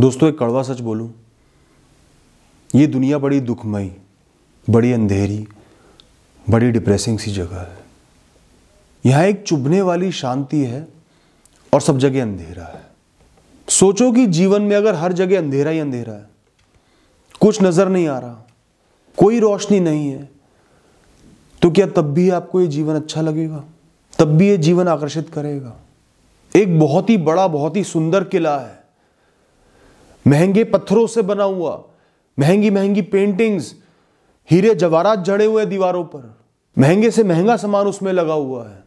दोस्तों एक कड़वा सच बोलूं ये दुनिया बड़ी दुखमय बड़ी अंधेरी बड़ी डिप्रेसिंग सी जगह है यहां एक चुभने वाली शांति है और सब जगह अंधेरा है सोचो कि जीवन में अगर हर जगह अंधेरा ही अंधेरा है कुछ नज़र नहीं आ रहा कोई रोशनी नहीं है तो क्या तब भी आपको ये जीवन अच्छा लगेगा तब भी ये जीवन आकर्षित करेगा एक बहुत ही बड़ा बहुत ही सुंदर किला है महंगे पत्थरों से बना हुआ महंगी महंगी पेंटिंग्स हीरे जवाहरात जड़े हुए दीवारों पर महंगे से महंगा सामान उसमें लगा हुआ है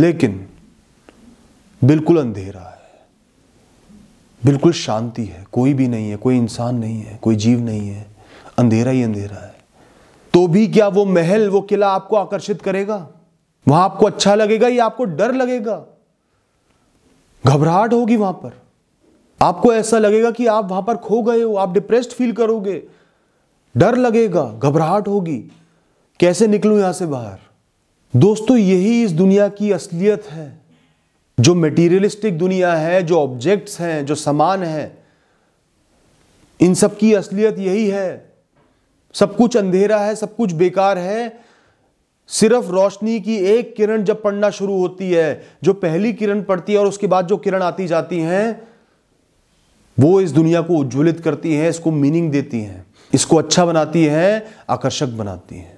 लेकिन बिल्कुल अंधेरा है बिल्कुल शांति है कोई भी नहीं है कोई इंसान नहीं है कोई जीव नहीं है अंधेरा ही अंधेरा है तो भी क्या वो महल वो किला आपको आकर्षित करेगा वहां आपको अच्छा लगेगा या आपको डर लगेगा घबराहट होगी वहां पर आपको ऐसा लगेगा कि आप वहां पर खो गए हो आप डिप्रेस्ड फील करोगे डर लगेगा घबराहट होगी कैसे निकलूं यहां से बाहर दोस्तों यही इस दुनिया की असलियत है जो मटेरियलिस्टिक दुनिया है जो ऑब्जेक्ट्स हैं जो सामान है इन सब की असलियत यही है सब कुछ अंधेरा है सब कुछ बेकार है सिर्फ रोशनी की एक किरण जब पड़ना शुरू होती है जो पहली किरण पड़ती है और उसके बाद जो किरण आती जाती हैं वो इस दुनिया को उज्ज्वलित करती हैं इसको मीनिंग देती हैं इसको अच्छा बनाती हैं आकर्षक बनाती हैं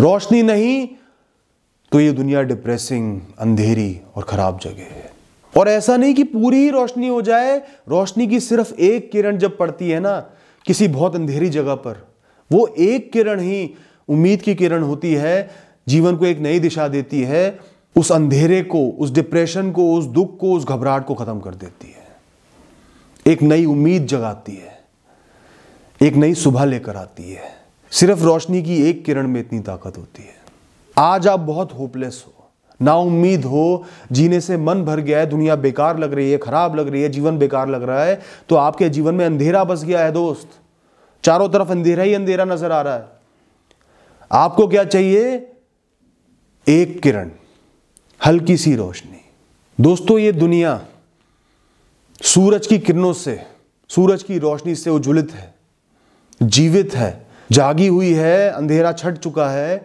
रोशनी नहीं तो ये दुनिया डिप्रेसिंग अंधेरी और ख़राब जगह है और ऐसा नहीं कि पूरी ही रोशनी हो जाए रोशनी की सिर्फ एक किरण जब पड़ती है ना किसी बहुत अंधेरी जगह पर वो एक किरण ही उम्मीद की किरण होती है जीवन को एक नई दिशा देती है उस अंधेरे को उस डिप्रेशन को उस दुख को उस घबराहट को ख़त्म कर देती है एक नई उम्मीद जगाती है एक नई सुबह लेकर आती है सिर्फ रोशनी की एक किरण में इतनी ताकत होती है आज आप बहुत होपलेस हो ना उम्मीद हो जीने से मन भर गया है दुनिया बेकार लग रही है खराब लग रही है जीवन बेकार लग रहा है तो आपके जीवन में अंधेरा बस गया है दोस्त चारों तरफ अंधेरा ही अंधेरा नजर आ रहा है आपको क्या चाहिए एक किरण हल्की सी रोशनी दोस्तों ये दुनिया सूरज की किरणों से सूरज की रोशनी से उज्ज्वलित है जीवित है जागी हुई है अंधेरा छट चुका है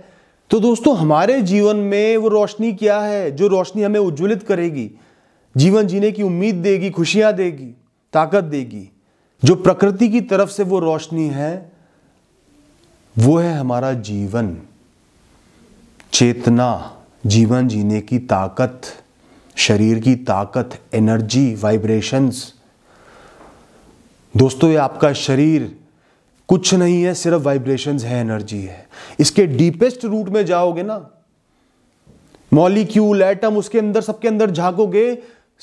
तो दोस्तों हमारे जीवन में वो रोशनी क्या है जो रोशनी हमें उज्ज्वलित करेगी जीवन जीने की उम्मीद देगी खुशियां देगी ताकत देगी जो प्रकृति की तरफ से वो रोशनी है वो है हमारा जीवन चेतना जीवन जीने की ताकत शरीर की ताकत एनर्जी वाइब्रेशंस दोस्तों ये आपका शरीर कुछ नहीं है सिर्फ वाइब्रेशंस है एनर्जी है इसके डीपेस्ट रूट में जाओगे ना मॉलिक्यूल एटम उसके अंदर सबके अंदर झांकोगे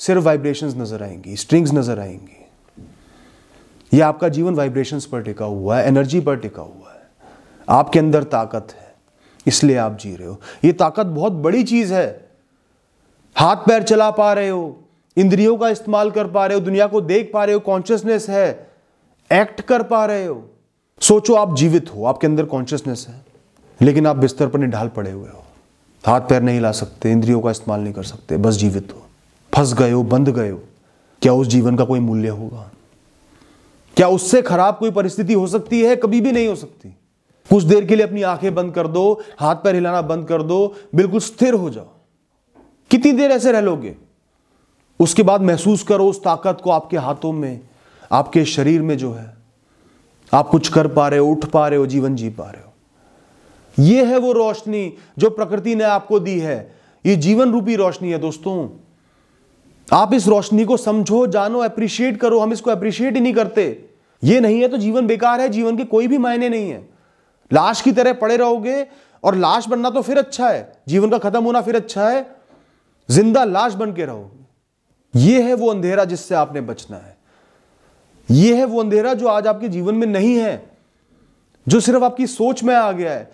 सिर्फ वाइब्रेशंस नजर आएंगी स्ट्रिंग्स नजर आएंगी यह आपका जीवन वाइब्रेशंस पर टिका हुआ है एनर्जी पर टिका हुआ है आपके अंदर ताकत है इसलिए आप जी रहे हो ये ताकत बहुत बड़ी चीज है हाथ पैर चला पा रहे हो इंद्रियों का इस्तेमाल कर पा रहे हो दुनिया को देख पा रहे हो कॉन्शियसनेस है एक्ट कर पा रहे हो सोचो आप जीवित हो आपके अंदर कॉन्शियसनेस है लेकिन आप बिस्तर पर निढाल पड़े हुए हो हाथ पैर नहीं ला सकते इंद्रियों का इस्तेमाल नहीं कर सकते बस जीवित हो फंस गए हो बंद गए हो क्या उस जीवन का कोई मूल्य होगा क्या उससे खराब कोई परिस्थिति हो सकती है कभी भी नहीं हो सकती कुछ देर के लिए अपनी आंखें बंद कर दो हाथ पैर हिलाना बंद कर दो बिल्कुल स्थिर हो जाओ कितनी देर ऐसे रह लोगे उसके बाद महसूस करो उस ताकत को आपके हाथों में आपके शरीर में जो है आप कुछ कर पा रहे हो उठ पा रहे हो जीवन जी पा रहे हो यह है वो रोशनी जो प्रकृति ने आपको दी है ये जीवन रूपी रोशनी है दोस्तों आप इस रोशनी को समझो जानो अप्रिशिएट करो हम इसको अप्रिशिएट ही नहीं करते ये नहीं है तो जीवन बेकार है जीवन के कोई भी मायने नहीं है लाश की तरह पड़े रहोगे और लाश बनना तो फिर अच्छा है जीवन का खत्म होना फिर अच्छा है जिंदा लाश बन के रहोगे ये है वो अंधेरा जिससे आपने बचना है ये है वो अंधेरा जो आज आपके जीवन में नहीं है जो सिर्फ आपकी सोच में आ गया है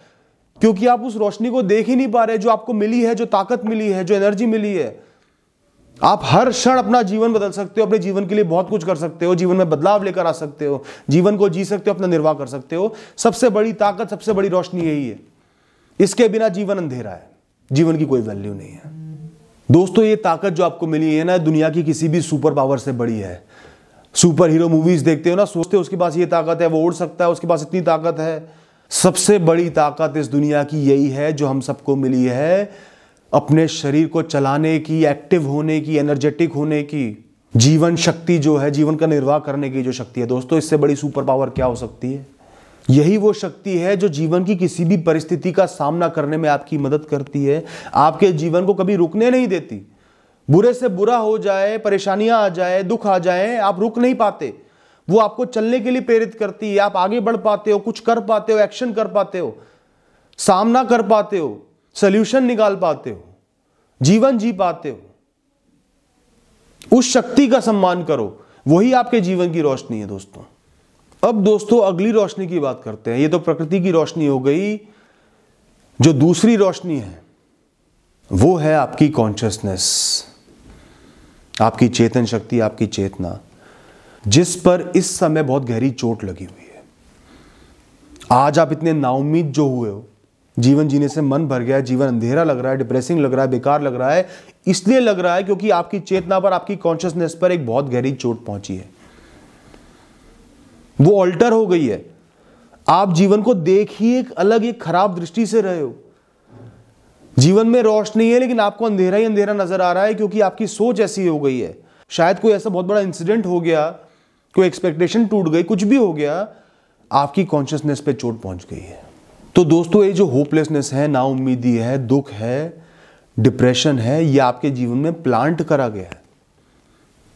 क्योंकि आप उस रोशनी को देख ही नहीं पा रहे जो आपको मिली है जो ताकत मिली है जो एनर्जी मिली है आप हर क्षण अपना जीवन बदल सकते हो अपने जीवन के लिए बहुत कुछ कर सकते हो जीवन में बदलाव लेकर आ सकते हो जीवन को जी सकते हो अपना निर्वाह कर सकते हो सबसे बड़ी ताकत सबसे बड़ी रोशनी यही है इसके बिना जीवन अंधेरा है जीवन की कोई वैल्यू नहीं है दोस्तों ये ताकत जो आपको मिली है ना दुनिया की किसी भी सुपर पावर से बड़ी है सुपर हीरो मूवीज देखते हो ना सोचते हो उसके पास ये ताकत है वो उड़ सकता है उसके पास इतनी ताकत है सबसे बड़ी ताकत इस दुनिया की यही है जो हम सबको मिली है अपने शरीर को चलाने की एक्टिव होने की एनर्जेटिक होने की जीवन शक्ति जो है जीवन का निर्वाह करने की जो शक्ति है दोस्तों इससे बड़ी सुपर पावर क्या हो सकती है यही वो शक्ति है जो जीवन की किसी भी परिस्थिति का सामना करने में आपकी मदद करती है आपके जीवन को कभी रुकने नहीं देती बुरे से बुरा हो जाए परेशानियां आ जाए दुख आ जाए आप रुक नहीं पाते वो आपको चलने के लिए प्रेरित करती है आप आगे बढ़ पाते हो कुछ कर पाते हो एक्शन कर पाते हो सामना कर पाते हो सल्यूशन निकाल पाते हो जीवन जी पाते हो उस शक्ति का सम्मान करो वही आपके जीवन की रोशनी है दोस्तों अब दोस्तों अगली रोशनी की बात करते हैं ये तो प्रकृति की रोशनी हो गई जो दूसरी रोशनी है वो है आपकी कॉन्शियसनेस आपकी चेतन शक्ति आपकी चेतना जिस पर इस समय बहुत गहरी चोट लगी हुई है आज आप इतने नाउमीद जो हुए हो जीवन जीने से मन भर गया है जीवन अंधेरा लग रहा है डिप्रेसिंग लग रहा है बेकार लग रहा है इसलिए लग रहा है क्योंकि आपकी चेतना पर आपकी कॉन्शियसनेस पर एक बहुत गहरी चोट पहुंची है वो ऑल्टर हो गई है आप जीवन को देख ही एक अलग एक खराब दृष्टि से रहे हो जीवन में रोशनी है लेकिन आपको अंधेरा ही अंधेरा नजर आ रहा है क्योंकि आपकी सोच ऐसी हो गई है शायद कोई ऐसा बहुत बड़ा इंसिडेंट हो गया कोई एक्सपेक्टेशन टूट गई कुछ भी हो गया आपकी कॉन्शियसनेस पे चोट पहुंच गई है तो दोस्तों ये जो होपलेसनेस है नाउमीदी है दुख है डिप्रेशन है ये आपके जीवन में प्लांट करा गया है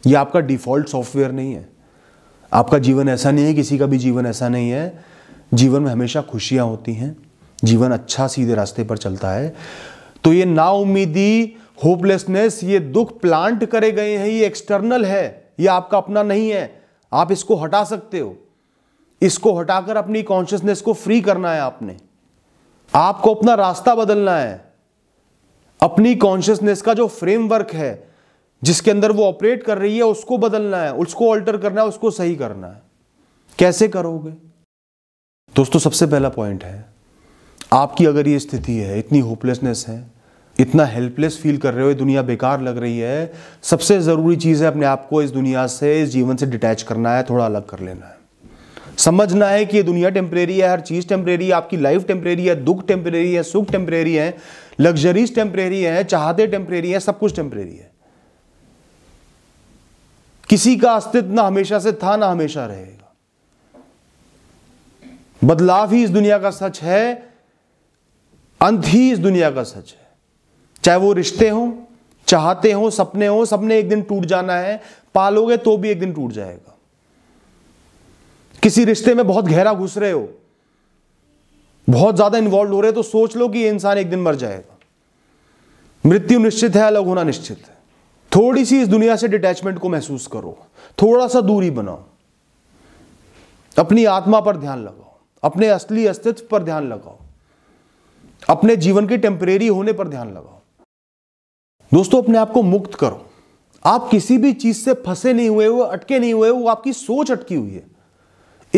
ये आपका डिफॉल्ट सॉफ्टवेयर नहीं है आपका जीवन ऐसा नहीं है किसी का भी जीवन ऐसा नहीं है जीवन में हमेशा खुशियां होती हैं जीवन अच्छा सीधे रास्ते पर चलता है तो ये नाउमीदी होपलेसनेस ये दुख प्लांट करे गए हैं ये एक्सटर्नल है ये आपका अपना नहीं है आप इसको हटा सकते हो इसको हटाकर अपनी कॉन्शियसनेस को फ्री करना है आपने आपको अपना रास्ता बदलना है अपनी कॉन्शियसनेस का जो फ्रेमवर्क है जिसके अंदर वो ऑपरेट कर रही है उसको बदलना है उसको ऑल्टर करना है उसको सही करना है कैसे करोगे दोस्तों सबसे पहला पॉइंट है आपकी अगर ये स्थिति है इतनी होपलेसनेस है इतना हेल्पलेस फील कर रहे हो दुनिया बेकार लग रही है सबसे ज़रूरी चीज़ है अपने आप को इस दुनिया से इस जीवन से डिटैच करना है थोड़ा अलग कर लेना है समझना है कि ये दुनिया टेम्परेरी है हर चीज़ टेम्परेरी है आपकी लाइफ टेम्परेरी है दुख टेम्परेरी है सुख टेम्परेरी है लग्जरीज टेम्परेरी है चाहते टेम्परेरी है सब कुछ टेम्परेरी है किसी का अस्तित्व ना हमेशा से था ना हमेशा रहेगा बदलाव ही इस दुनिया का सच है अंत ही इस दुनिया का सच है चाहे वो रिश्ते हों चाहते हो सपने हो सपने एक दिन टूट जाना है पालोगे तो भी एक दिन टूट जाएगा किसी रिश्ते में बहुत गहरा घुस रहे हो बहुत ज्यादा इन्वॉल्व हो रहे हो तो सोच लो कि ये इंसान एक दिन मर जाएगा मृत्यु निश्चित है अलग होना निश्चित है थोड़ी सी इस दुनिया से डिटैचमेंट को महसूस करो थोड़ा सा दूरी बनाओ अपनी आत्मा पर ध्यान लगाओ अपने असली अस्तित्व पर ध्यान लगाओ अपने जीवन के टेम्परेरी होने पर ध्यान लगाओ दोस्तों अपने आप को मुक्त करो आप किसी भी चीज से फंसे नहीं हुए हो अटके नहीं हुए वो आपकी सोच अटकी हुई है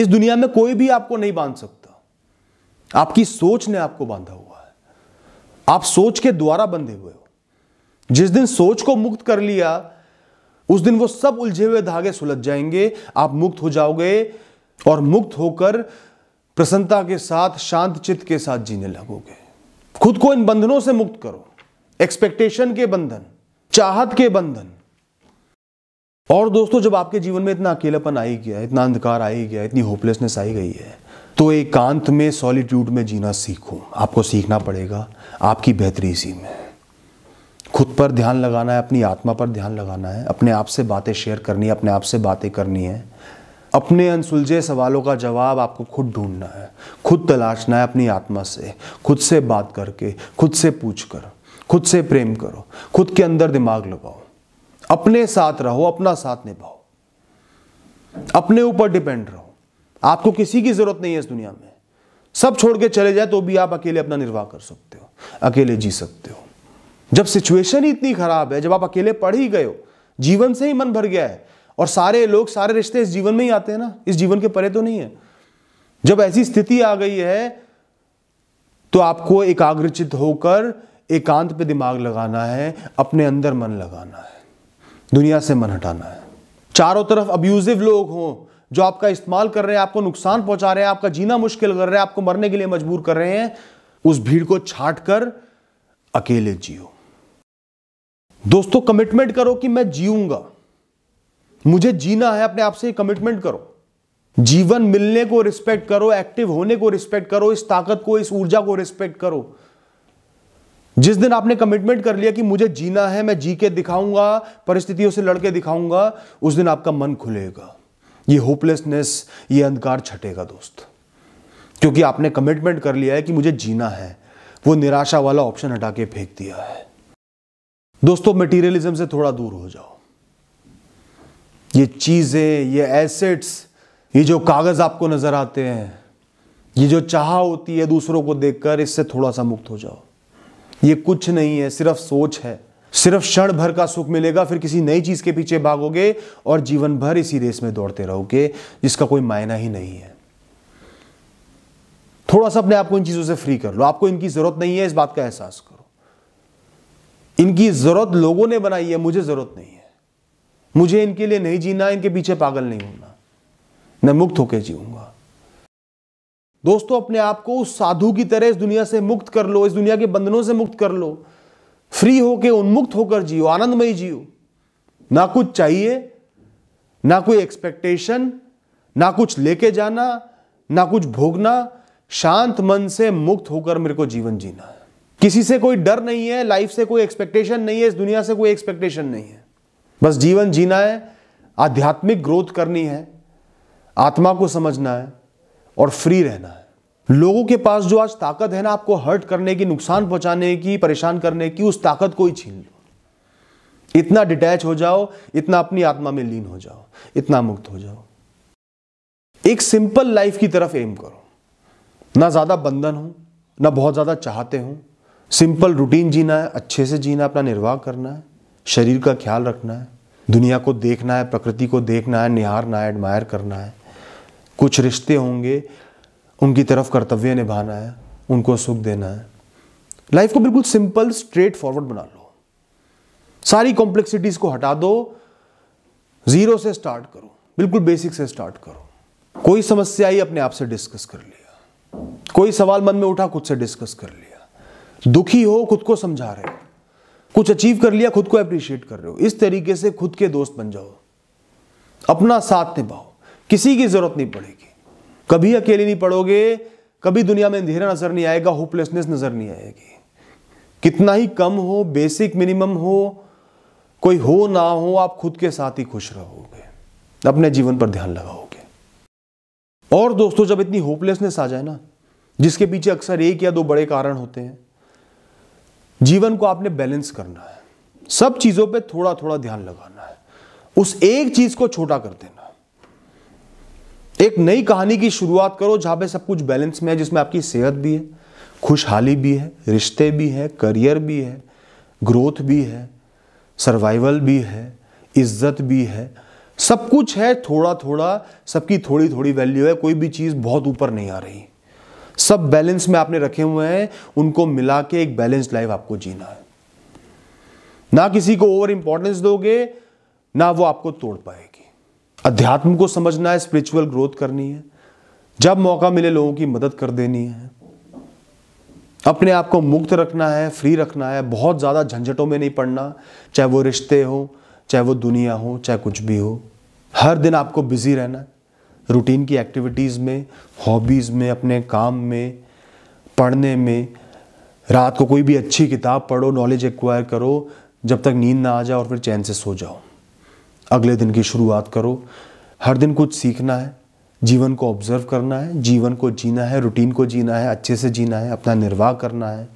इस दुनिया में कोई भी आपको नहीं बांध सकता आपकी सोच ने आपको बांधा हुआ है आप सोच के द्वारा बंधे हुए हो जिस दिन सोच को मुक्त कर लिया उस दिन वो सब उलझे हुए धागे सुलझ जाएंगे आप मुक्त हो जाओगे और मुक्त होकर प्रसन्नता के साथ शांत चित्त के साथ जीने लगोगे खुद को इन बंधनों से मुक्त करो एक्सपेक्टेशन के बंधन चाहत के बंधन और दोस्तों जब आपके जीवन में इतना अकेलापन आ ही गया इतना अंधकार आ ही गया इतनी होपलेसनेस आई गई है तो एकांत में सॉलिट्यूड में जीना सीखो आपको सीखना पड़ेगा आपकी बेहतरी इसी में खुद पर ध्यान लगाना है अपनी आत्मा पर ध्यान लगाना है अपने आप से बातें शेयर करनी है अपने आप से बातें करनी है अपने अनसुलझे सवालों का जवाब आपको खुद ढूंढना है खुद तलाशना है अपनी आत्मा से खुद से बात करके खुद से पूछ कर खुद से प्रेम करो खुद के अंदर दिमाग लगाओ अपने साथ रहो अपना साथ निभाओ अपने ऊपर डिपेंड रहो आपको किसी की जरूरत नहीं है इस दुनिया में सब छोड़ के चले जाए तो भी आप अकेले अपना निर्वाह कर सकते हो अकेले जी सकते हो जब सिचुएशन ही इतनी खराब है जब आप अकेले पढ़ ही गए हो जीवन से ही मन भर गया है और सारे लोग सारे रिश्ते इस जीवन में ही आते हैं ना इस जीवन के परे तो नहीं है जब ऐसी स्थिति आ गई है तो आपको एकाग्रचित होकर एकांत पे दिमाग लगाना है अपने अंदर मन लगाना है दुनिया से मन हटाना है चारों तरफ अब्यूजिव लोग हों जो आपका इस्तेमाल कर रहे हैं आपको नुकसान पहुंचा रहे हैं आपका जीना मुश्किल कर रहे हैं आपको मरने के लिए मजबूर कर रहे हैं उस भीड़ को छाट कर अकेले जियो दोस्तों कमिटमेंट करो कि मैं जीऊंगा मुझे जीना है अपने आप से कमिटमेंट करो जीवन मिलने को रिस्पेक्ट करो एक्टिव होने को रिस्पेक्ट करो इस ताकत को इस ऊर्जा को रिस्पेक्ट करो जिस दिन आपने कमिटमेंट कर लिया कि मुझे जीना है मैं जी के दिखाऊंगा परिस्थितियों से लड़के दिखाऊंगा उस दिन आपका मन खुलेगा ये होपलेसनेस ये अंधकार छटेगा दोस्त क्योंकि आपने कमिटमेंट कर लिया है कि मुझे जीना है वो निराशा वाला ऑप्शन हटा के फेंक दिया है दोस्तों मटेरियलिज्म से थोड़ा दूर हो जाओ ये चीज़ें ये एसेट्स ये जो कागज़ आपको नज़र आते हैं ये जो चाह होती है दूसरों को देखकर इससे थोड़ा सा मुक्त हो जाओ ये कुछ नहीं है सिर्फ सोच है सिर्फ क्षण भर का सुख मिलेगा फिर किसी नई चीज़ के पीछे भागोगे और जीवन भर इसी रेस में दौड़ते रहोगे जिसका कोई मायना ही नहीं है थोड़ा सा अपने आप को इन चीज़ों से फ्री कर लो आपको इनकी ज़रूरत नहीं है इस बात का एहसास करो इनकी ज़रूरत लोगों ने बनाई है मुझे ज़रूरत नहीं है मुझे इनके लिए नहीं जीना इनके पीछे पागल नहीं होना मैं मुक्त होकर जीऊंगा दोस्तों अपने आप को उस साधु की तरह इस दुनिया से मुक्त कर लो इस दुनिया के बंधनों से मुक्त कर लो फ्री होके उन्मुक्त होकर जियो आनंदमय जियो ना कुछ चाहिए ना कोई एक्सपेक्टेशन ना कुछ लेके जाना ना कुछ भोगना शांत मन से मुक्त होकर मेरे को जीवन जीना है किसी से कोई डर नहीं है लाइफ से कोई एक्सपेक्टेशन नहीं है इस दुनिया से कोई एक्सपेक्टेशन नहीं है बस जीवन जीना है आध्यात्मिक ग्रोथ करनी है आत्मा को समझना है और फ्री रहना है लोगों के पास जो आज ताकत है ना आपको हर्ट करने की नुकसान पहुंचाने की परेशान करने की उस ताकत को ही छीन लो इतना डिटैच हो जाओ इतना अपनी आत्मा में लीन हो जाओ इतना मुक्त हो जाओ एक सिंपल लाइफ की तरफ एम करो ना ज्यादा बंधन हो ना बहुत ज्यादा चाहते हूं सिंपल रूटीन जीना है अच्छे से जीना अपना निर्वाह करना है शरीर का ख्याल रखना है दुनिया को देखना है प्रकृति को देखना है निहारना है एडमायर करना है कुछ रिश्ते होंगे उनकी तरफ कर्तव्य निभाना है उनको सुख देना है लाइफ को बिल्कुल सिंपल स्ट्रेट फॉरवर्ड बना लो सारी कॉम्प्लेक्सिटीज को हटा दो जीरो से स्टार्ट करो बिल्कुल बेसिक से स्टार्ट करो कोई समस्या आई अपने आप से डिस्कस कर लिया कोई सवाल मन में उठा खुद से डिस्कस कर लिया दुखी हो खुद को समझा रहे हो कुछ अचीव कर लिया खुद को अप्रिशिएट कर रहे हो इस तरीके से खुद के दोस्त बन जाओ अपना साथ निभाओ किसी की जरूरत नहीं पड़ेगी कभी अकेले नहीं पड़ोगे कभी दुनिया में अंधेरा नजर नहीं आएगा होपलेसनेस नजर नहीं आएगी कितना ही कम हो बेसिक मिनिमम हो कोई हो ना हो आप खुद के साथ ही खुश रहोगे अपने जीवन पर ध्यान लगाओगे और दोस्तों जब इतनी होपलेसनेस आ जाए ना जिसके पीछे अक्सर एक या दो बड़े कारण होते हैं जीवन को आपने बैलेंस करना है सब चीजों पे थोड़ा थोड़ा ध्यान लगाना है उस एक चीज को छोटा कर देना एक नई कहानी की शुरुआत करो जहां पे सब कुछ बैलेंस में है जिसमें आपकी सेहत भी है खुशहाली भी है रिश्ते भी है करियर भी है ग्रोथ भी है सर्वाइवल भी है इज्जत भी है सब कुछ है थोड़ा थोड़ा सबकी थोड़ी थोड़ी वैल्यू है कोई भी चीज़ बहुत ऊपर नहीं आ रही सब बैलेंस में आपने रखे हुए हैं उनको मिला के एक बैलेंस लाइफ आपको जीना है ना किसी को ओवर इंपॉर्टेंस दोगे ना वो आपको तोड़ पाएगी अध्यात्म को समझना है स्पिरिचुअल ग्रोथ करनी है जब मौका मिले लोगों की मदद कर देनी है अपने आप को मुक्त रखना है फ्री रखना है बहुत ज़्यादा झंझटों में नहीं पड़ना चाहे वो रिश्ते हो चाहे वो दुनिया हो चाहे कुछ भी हो हर दिन आपको बिजी रहना है रूटीन की एक्टिविटीज़ में हॉबीज़ में अपने काम में पढ़ने में रात को कोई भी अच्छी किताब पढ़ो नॉलेज एक्वायर करो जब तक नींद ना आ जाए और फिर चैन से सो जाओ अगले दिन की शुरुआत करो हर दिन कुछ सीखना है जीवन को ऑब्जर्व करना है जीवन को जीना है रूटीन को जीना है अच्छे से जीना है अपना निर्वाह करना है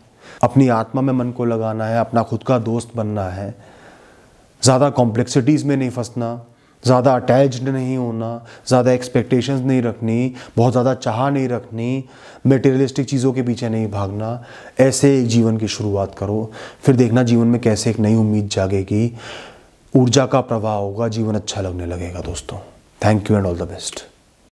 अपनी आत्मा में मन को लगाना है अपना खुद का दोस्त बनना है ज़्यादा कॉम्प्लेक्सिटीज़ में नहीं फंसना ज़्यादा अटैच्ड नहीं होना ज़्यादा एक्सपेक्टेशंस नहीं रखनी बहुत ज़्यादा चाह नहीं रखनी मटेरियलिस्टिक चीज़ों के पीछे नहीं भागना ऐसे एक जीवन की शुरुआत करो फिर देखना जीवन में कैसे एक नई उम्मीद जागेगी ऊर्जा का प्रवाह होगा जीवन अच्छा लगने लगेगा दोस्तों thank you and all the best